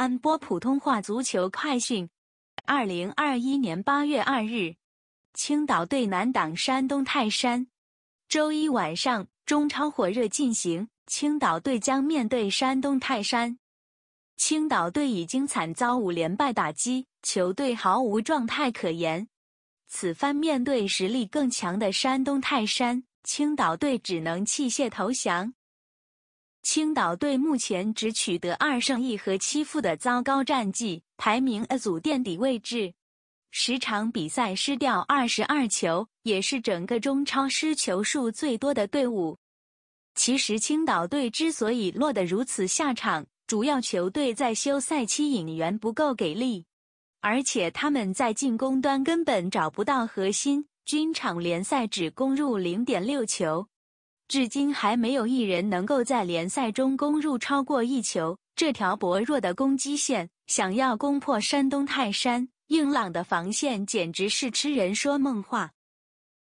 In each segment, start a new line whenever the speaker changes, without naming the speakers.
安播普通话足球快讯。二零二一年八月二日，青岛队难挡山东泰山。周一晚上，中超火热进行，青岛队将面对山东泰山。青岛队已经惨遭五连败打击，球队毫无状态可言。此番面对实力更强的山东泰山，青岛队只能弃械投降。青岛队目前只取得二胜一和七负的糟糕战绩，排名 A 组垫底位置，十场比赛失掉二十二球，也是整个中超失球数最多的队伍。其实青岛队之所以落得如此下场，主要球队在休赛期引援不够给力，而且他们在进攻端根本找不到核心，均场联赛只攻入零点六球。至今还没有一人能够在联赛中攻入超过一球。这条薄弱的攻击线想要攻破山东泰山硬朗的防线，简直是痴人说梦话。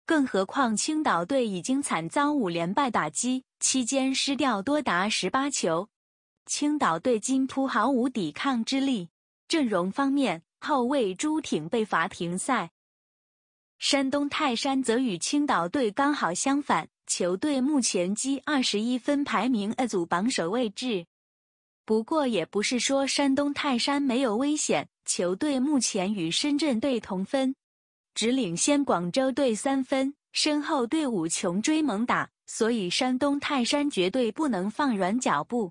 更何况青岛队已经惨遭五连败打击，期间失掉多达十八球，青岛队今扑毫无抵抗之力。阵容方面，后卫朱挺被罚停赛。山东泰山则与青岛队刚好相反。球队目前积二十一分，排名二组榜首位置。不过，也不是说山东泰山没有危险。球队目前与深圳队同分，只领先广州队三分，身后队伍穷追猛打，所以山东泰山绝对不能放软脚步。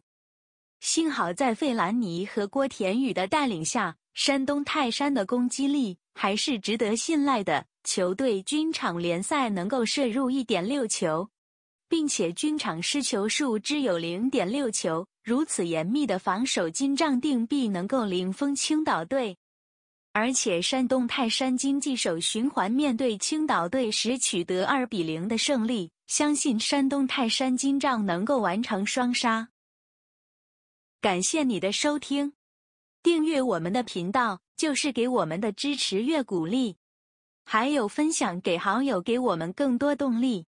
幸好在费兰尼和郭田雨的带领下，山东泰山的攻击力还是值得信赖的。球队均场联赛能够射入一点六球，并且均场失球数只有零点六球，如此严密的防守，金帐定必能够零封青岛队。而且山东泰山经济手循环面对青岛队时取得二比零的胜利，相信山东泰山金帐能够完成双杀。感谢你的收听，订阅我们的频道就是给我们的支持，越鼓励。还有，分享给好友，给我们更多动力。